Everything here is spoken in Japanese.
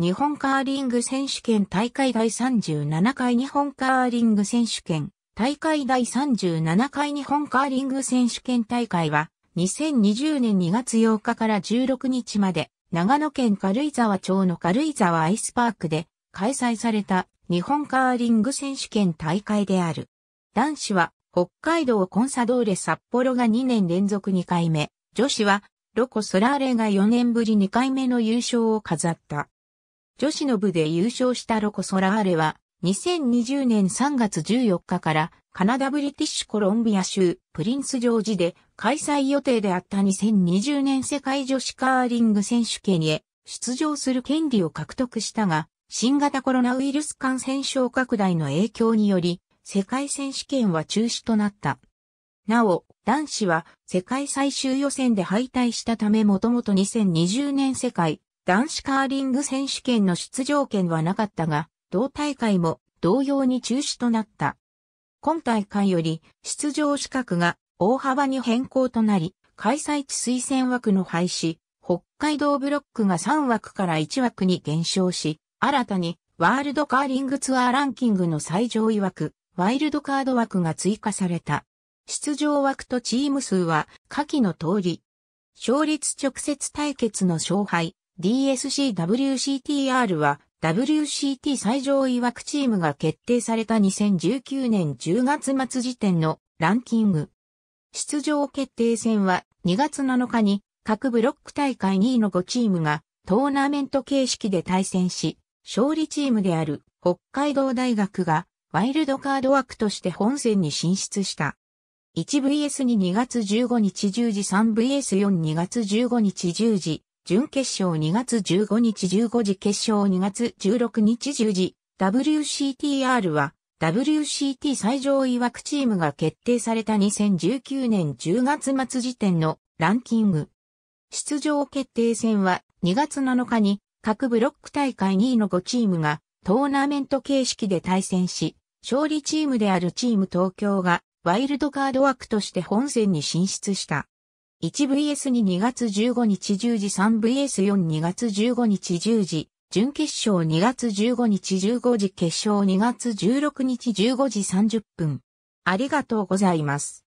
日本カーリング選手権大会第37回日本カーリング選手権大会第37回日本カーリング選手権大会は2020年2月8日から16日まで長野県軽井沢町の軽井沢アイスパークで開催された日本カーリング選手権大会である。男子は北海道コンサドーレ札幌が2年連続2回目、女子はロコ・ソラーレが4年ぶり2回目の優勝を飾った。女子の部で優勝したロコ・ソラーレは、2020年3月14日からカナダブリティッシュコロンビア州プリンスジョージで開催予定であった2020年世界女子カーリング選手権へ出場する権利を獲得したが、新型コロナウイルス感染症拡大の影響により、世界選手権は中止となった。なお、男子は世界最終予選で敗退したためもともと2020年世界男子カーリング選手権の出場権はなかったが、同大会も同様に中止となった。今大会より出場資格が大幅に変更となり、開催地推薦枠の廃止、北海道ブロックが3枠から1枠に減少し、新たにワールドカーリングツアーランキングの最上位枠、ワイルドカード枠が追加された。出場枠とチーム数は下記の通り。勝率直接対決の勝敗、DSCWCTR は WCT 最上位枠チームが決定された2019年10月末時点のランキング。出場決定戦は2月7日に各ブロック大会2位の5チームがトーナメント形式で対戦し、勝利チームである北海道大学がワイルドカード枠として本戦に進出した。1vs22 月15日10時 3vs42 月15日10時準決勝2月15日15時決勝2月16日10時、WCTR は WCT 最上位枠チームが決定された2019年10月末時点のランキング。出場決定戦は2月7日に各ブロック大会2位の5チームがトーナメント形式で対戦し、勝利チームであるチーム東京がワイルドカード枠として本戦に進出した。1vs22 月15日10時 3vs42 月15日10時、準決勝2月15日15時決勝2月16日15時30分。ありがとうございます。